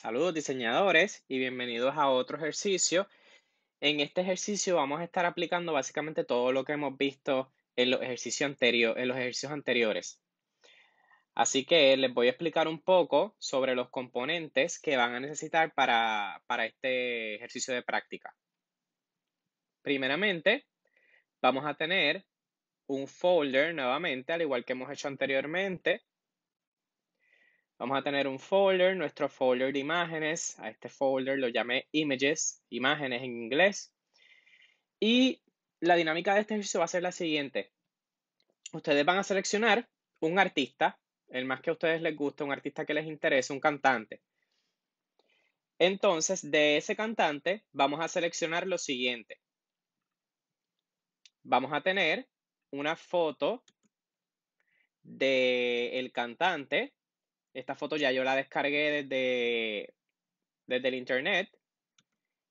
Saludos diseñadores y bienvenidos a otro ejercicio. En este ejercicio vamos a estar aplicando básicamente todo lo que hemos visto en los ejercicios, anteriores. Así que les voy a explicar un poco sobre los componentes que van a necesitar para este ejercicio de práctica. Primeramente, vamos a tener un folder nuevamente, al igual que hemos hecho anteriormente, Vamos a tener un folder, nuestro folder de imágenes. A este folder lo llamé images, imágenes en inglés. Y la dinámica de este ejercicio va a ser la siguiente. Ustedes van a seleccionar un artista, el más que a ustedes les guste, un artista que les interese, un cantante. Entonces, de ese cantante vamos a seleccionar lo siguiente. Vamos a tener una foto del cantante esta foto ya yo la descargué desde, desde el internet.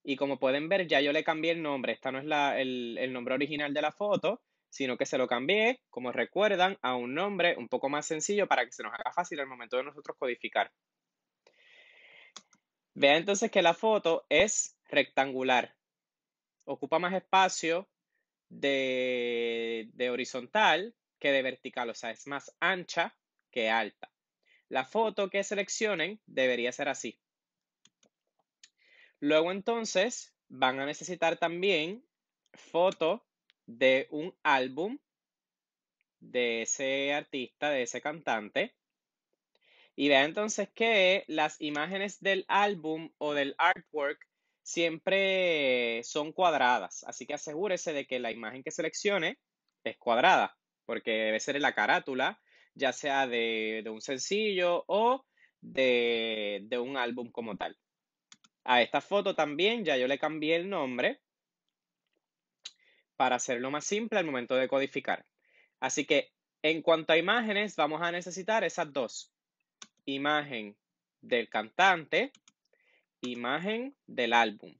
Y como pueden ver, ya yo le cambié el nombre. Esta no es el, nombre original de la foto, sino que se lo cambié, como recuerdan, a un nombre un poco más sencillo para que se nos haga fácil al momento de nosotros codificar. Vean entonces que la foto es rectangular. Ocupa más espacio de, de, horizontal que de vertical, o sea, es más ancha que alta. La foto que seleccionen debería ser así. Luego entonces van a necesitar también foto de un álbum de ese artista, de ese cantante. Y vean entonces que las imágenes del álbum o del artwork siempre son cuadradas. Así que asegúrese de que la imagen que seleccione es cuadrada, porque debe ser en la carátula ya sea de, un sencillo o de, un álbum como tal. A esta foto también ya yo le cambié el nombre para hacerlo más simple al momento de codificar. Así que en cuanto a imágenes, vamos a necesitar esas dos. Imagen del cantante, imagen del álbum.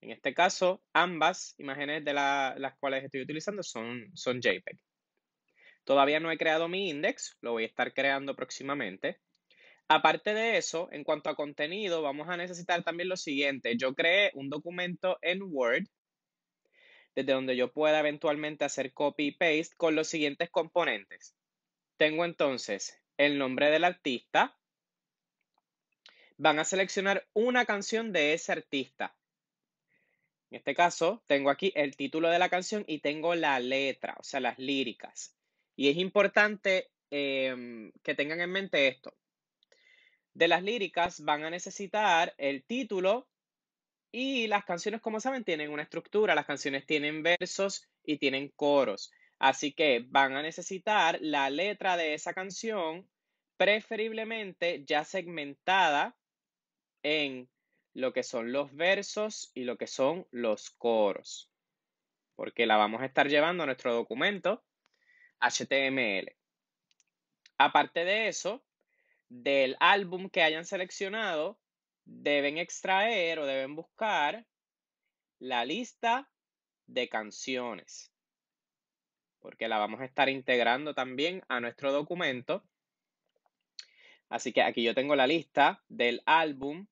En este caso, ambas imágenes de las cuales estoy utilizando son, son JPEG. Todavía no he creado mi index, lo voy a estar creando próximamente. Aparte de eso, en cuanto a contenido, vamos a necesitar también lo siguiente. Yo creé un documento en Word desde donde yo pueda eventualmente hacer copy y paste con los siguientes componentes. Tengo entonces el nombre del artista. Van a seleccionar una canción de ese artista. En este caso, tengo aquí el título de la canción y tengo la letra, o sea, las líricas. Y es importante em, que tengan en mente esto. De las líricas van a necesitar el título y las canciones, como saben, tienen una estructura. Las canciones tienen versos y tienen coros. Así que van a necesitar la letra de esa canción, preferiblemente ya segmentada en lo que son los versos y lo que son los coros, porque la vamos a estar llevando a nuestro documento HTML. Aparte de eso, del álbum que hayan seleccionado, deben extraer o deben buscar la lista de canciones, porque la vamos a estar integrando también a nuestro documento. Así que aquí yo tengo la lista del álbum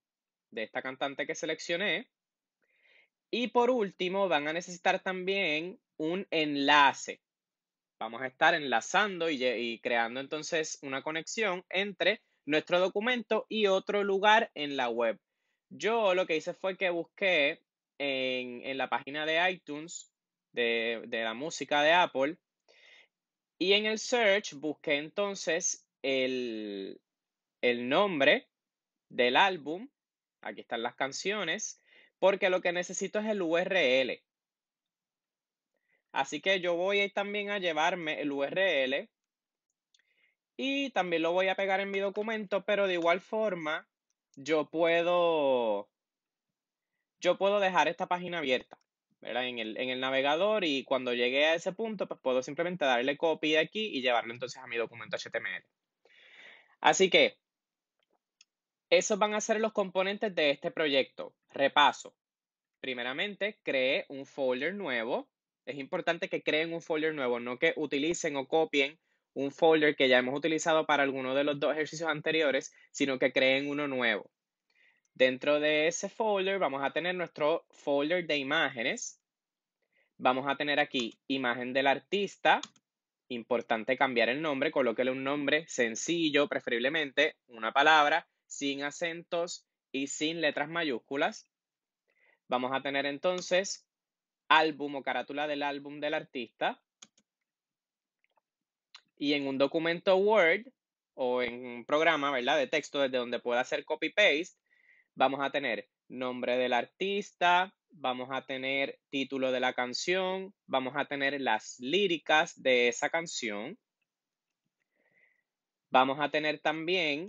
de esta cantante que seleccioné. Y por último, van a necesitar también un enlace vamos a estar enlazando y, creando entonces una conexión entre nuestro documento y otro lugar en la web. Yo lo que hice fue que busqué en, la página de iTunes de, la música de Apple y en el search busqué entonces el, el nombre del álbum. Aquí están las canciones, porque lo que necesito es el URL. Así que yo voy también a llevarme el URL y también lo voy a pegar en mi documento, pero de igual forma yo puedo, yo puedo dejar esta página abierta En, el, navegador y cuando llegue a ese punto, pues puedo simplemente darle copia aquí y llevarlo entonces a mi documento HTML. Así que esos van a ser los componentes de este proyecto. Repaso. Primeramente, creé un folder nuevo es importante que creen un folder nuevo, no que utilicen o copien un folder que ya hemos utilizado para alguno de los dos ejercicios anteriores, sino que creen uno nuevo. Dentro de ese folder vamos a tener nuestro folder de imágenes. Vamos a tener aquí imagen del artista. Importante cambiar el nombre, colóquele un nombre sencillo, preferiblemente una palabra, sin acentos y sin letras mayúsculas. Vamos a tener entonces álbum o carátula del álbum del artista. Y en un documento Word o en un programa, ¿verdad? De texto desde donde pueda hacer copy-paste, vamos a tener nombre del artista, vamos a tener título de la canción, vamos a tener las líricas de esa canción. Vamos a tener también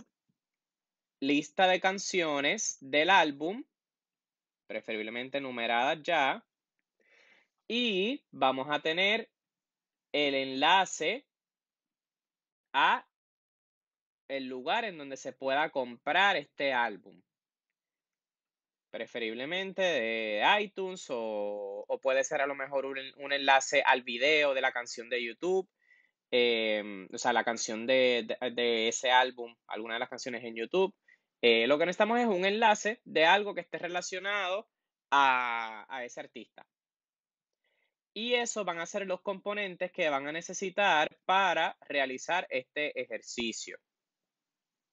lista de canciones del álbum, preferiblemente numeradas ya y vamos a tener el enlace a el lugar en donde se pueda comprar este álbum. Preferiblemente de iTunes o, puede ser a lo mejor un, enlace al video de la canción de YouTube, em, o sea, la canción de, ese álbum, alguna de las canciones en YouTube. Eh, lo que necesitamos es un enlace de algo que esté relacionado a, a ese artista. Y esos van a ser los componentes que van a necesitar para realizar este ejercicio.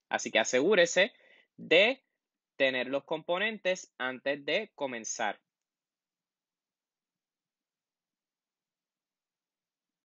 Así que asegúrese de tener los componentes antes de comenzar.